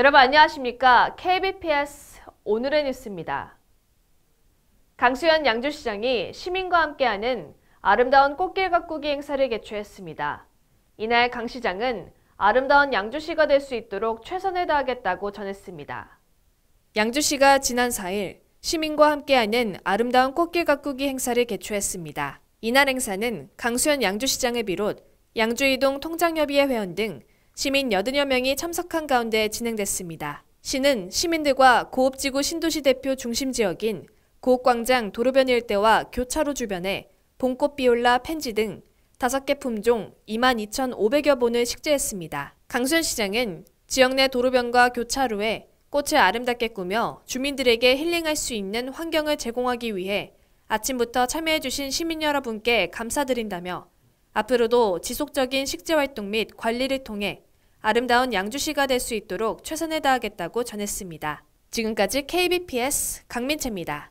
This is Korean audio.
여러분 안녕하십니까? KBPS 오늘의 뉴스입니다. 강수현 양주시장이 시민과 함께하는 아름다운 꽃길 가꾸기 행사를 개최했습니다. 이날 강 시장은 아름다운 양주시가 될 수 있도록 최선을 다하겠다고 전했습니다. 양주시가 지난 4일 시민과 함께하는 아름다운 꽃길 가꾸기 행사를 개최했습니다. 이날 행사는 강수현 양주시장을 비롯 양주이동 통장협의회 회원 등 시민 80여 명이 참석한 가운데 진행됐습니다. 시는 시민들과 고읍지구 신도시 대표 중심 지역인 고읍광장 도로변 일대와 교차로 주변에 봄꽃 비올라 펜지 등 5개 품종 22,500여 본을 식재했습니다. 강순시장은 지역 내 도로변과 교차로에 꽃을 아름답게 꾸며 주민들에게 힐링할 수 있는 환경을 제공하기 위해 아침부터 참여해주신 시민 여러분께 감사드린다며 앞으로도 지속적인 식재 활동 및 관리를 통해 아름다운 양주시가 될 수 있도록 최선을 다하겠다고 전했습니다. 지금까지 KBPS 강민채입니다.